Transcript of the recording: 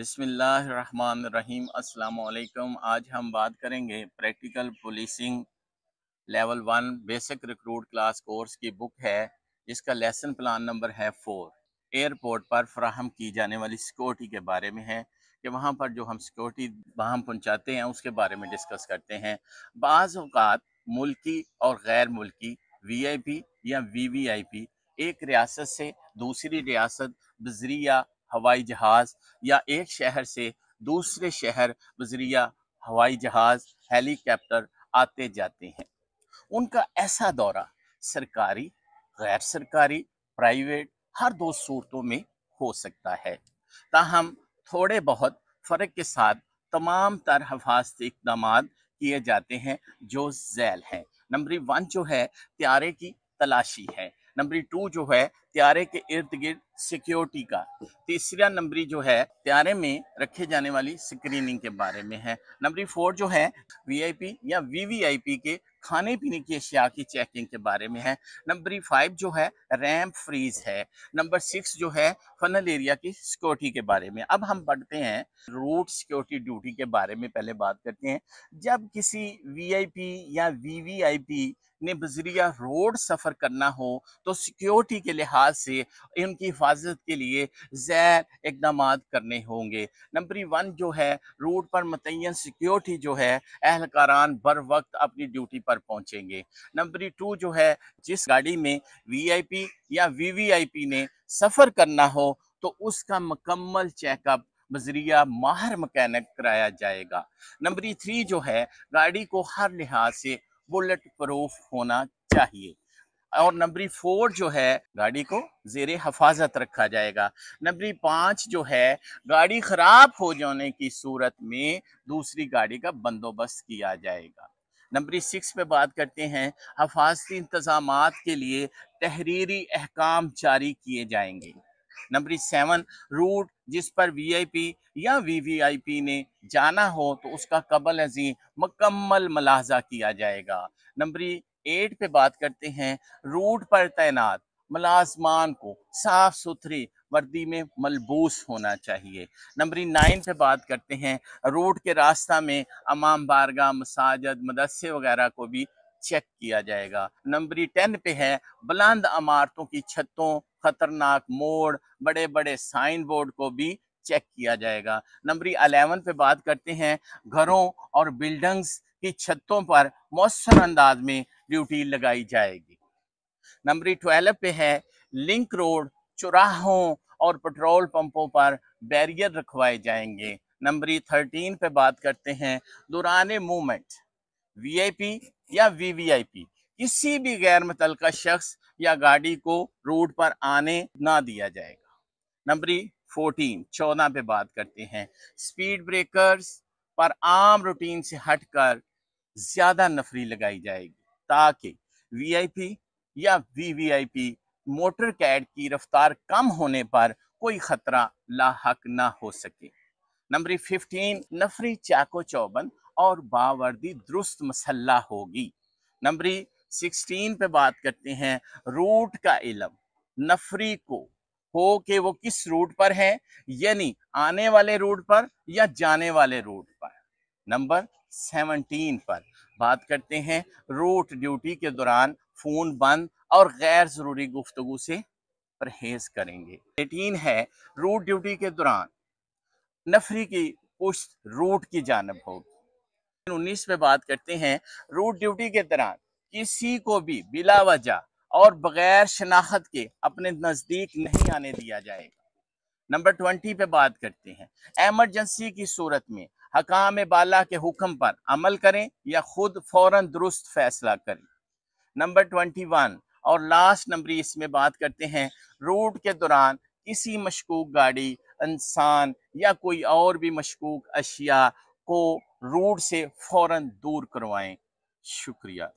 बिसमीम अल्लाम आज हम बात करेंगे practical policing level one basic recruit class course की बुक है जिसका लेसन प्लान नंबर है फोर एयरपोर्ट पर फ्राहम की जाने वाली सिक्योरिटी के बारे में है कि वहाँ पर जो हम सिक्योरिटी वहाँ पहुँचाते हैं उसके बारे में डिस्कस करते हैं बाज़ात मुल्की और गैर मुल्की वी आई पी या वी वी आई पी एक रियासत से दूसरी रियासत बजरिया हवाई जहाज़ या एक शहर से दूसरे शहर बजरिया हवाई जहाज़ हेलीकॉप्टर आते जाते हैं उनका ऐसा दौरा सरकारी गैर सरकारी प्राइवेट हर दो सूरतों में हो सकता है ताहम थोड़े बहुत फ़र्क के साथ तमाम तर हफाजती इकदाम किए जाते हैं जो जैल हैं नंबर वन जो है त्यारे की तलाशी है नंबर टू जो है त्यारे के इर्द गिर्द सिक्योरिटी का तीसरा नंबरी जो है त्यारे में रखे जाने वाली स्क्रीनिंग के बारे में है नंबरी फोर जो है वीआईपी या वीवीआईपी के खाने पीने की अशिया की चेकिंग के बारे में है नंबरी फाइव जो है रैम फ्रीज है नंबर सिक्स जो है फनल एरिया की सिक्योरिटी के बारे में अब हम पढ़ते हैं रूट सिक्योरिटी ड्यूटी के बारे में पहले बात करते हैं जब किसी वी या वी ने बजरिया रोड सफ़र करना हो तो सिक्योरिटी के लिहाज लिहाज से इनकी हिफाजत के लिए जैर इकदाम करने होंगे नंबर वन जो है रूट पर मतयन सिक्योरिटी जो है अहलकारान बर वक्त अपनी ड्यूटी पर पहुंचेंगे नंबर टू जो है जिस गाड़ी में पी या पी ने सफ़र करना हो तो उसका मकम्मल चेकअप बजरिया माहर मकैनिक कराया जाएगा नंबर थ्री जो है गाड़ी को हर लिहाज से बुलेट प्रूफ होना चाहिए और नंबरी फोर जो है गाड़ी को जेर हफाजत रखा जाएगा नंबरी पाँच जो है गाड़ी ख़राब हो जाने की सूरत में दूसरी गाड़ी का बंदोबस्त किया जाएगा नंबरी सिक्स पे बात करते हैं हफाजती इंतजाम के लिए तहरीरी अहकाम जारी किए जाएंगे नंबरी सेवन रूट जिस पर वीआईपी या वीवीआईपी ने जाना हो तो उसका कबल अजी मकम्मल मलाजा किया जाएगा नंबरी एट पे बात करते हैं रूट पर तैनात मलाजमान को साफ सुथरी वर्दी में मलबूस होना चाहिए नंबरी नाइन पे बात करते हैं रूट के रास्ता में अमाम बारगा मसाजद मदरसे वगैरह को भी चेक किया जाएगा नंबरी टेन पे है बुलंद अमारतों की छतों खतरनाक मोड़ बड़े बड़े साइन बोर्ड को भी चेक किया जाएगा नंबरी अलेवन पे बात करते हैं घरों और बिल्डिंग्स कि छतों पर मौसर अंदाज में ड्यूटी लगाई जाएगी नंबर ट्वेल्व पे है लिंक रोड चौराहों और पेट्रोल पंपों पर बैरियर रखवाए जाएंगे नंबर थर्टीन पे बात करते हैं दुराने मूवमेंट वीआईपी या वीवीआईपी किसी भी गैर मुतल शख्स या गाड़ी को रूट पर आने ना दिया जाएगा नंबर फोर्टीन चौदह पे बात करते हैं स्पीड ब्रेकर्स पर आम रूटीन से हटकर ज़्यादा नफरी लगाई जाएगी ताकि वीआईपी या वीवीआईपी मोटर कैड की रफ्तार कम होने पर कोई ख़तरा लाक ना हो सके नंबर फिफ्टीन नफरी चाको चौबंद और बावर्दी दुरुस्त मसल्ला होगी नंबर सिक्सटीन पे बात करते हैं रूट का इलम नफरी को हो के वो किस रूट पर है यानी आने वाले रूट पर या जाने वाले रूट पर नंबर सेवनटीन पर बात करते हैं रूट ड्यूटी के दौरान फ़ोन बंद और गैर ज़रूरी गुफ्तु से परहेज करेंगे एटीन है रोड ड्यूटी के दौरान नफरी की पुश रोड की जानब होगी उन्नीस में बात करते हैं रूट ड्यूटी के दौरान किसी को भी बिला वजह और बगैर शनाख्त के अपने नज़दीक नहीं आने दिया जाएगा नंबर ट्वेंटी पे बात करते हैं एमरजेंसी की सूरत में हकाम बाला के हुक्म पर अमल करें या खुद फौरन दुरुस्त फैसला करें नंबर ट्वेंटी वन और लास्ट नंबर इसमें बात करते हैं रूट के दौरान किसी मशकूक गाड़ी इंसान या कोई और भी मशकूक अशिया को रूट से फौरन दूर करवाएं शुक्रिया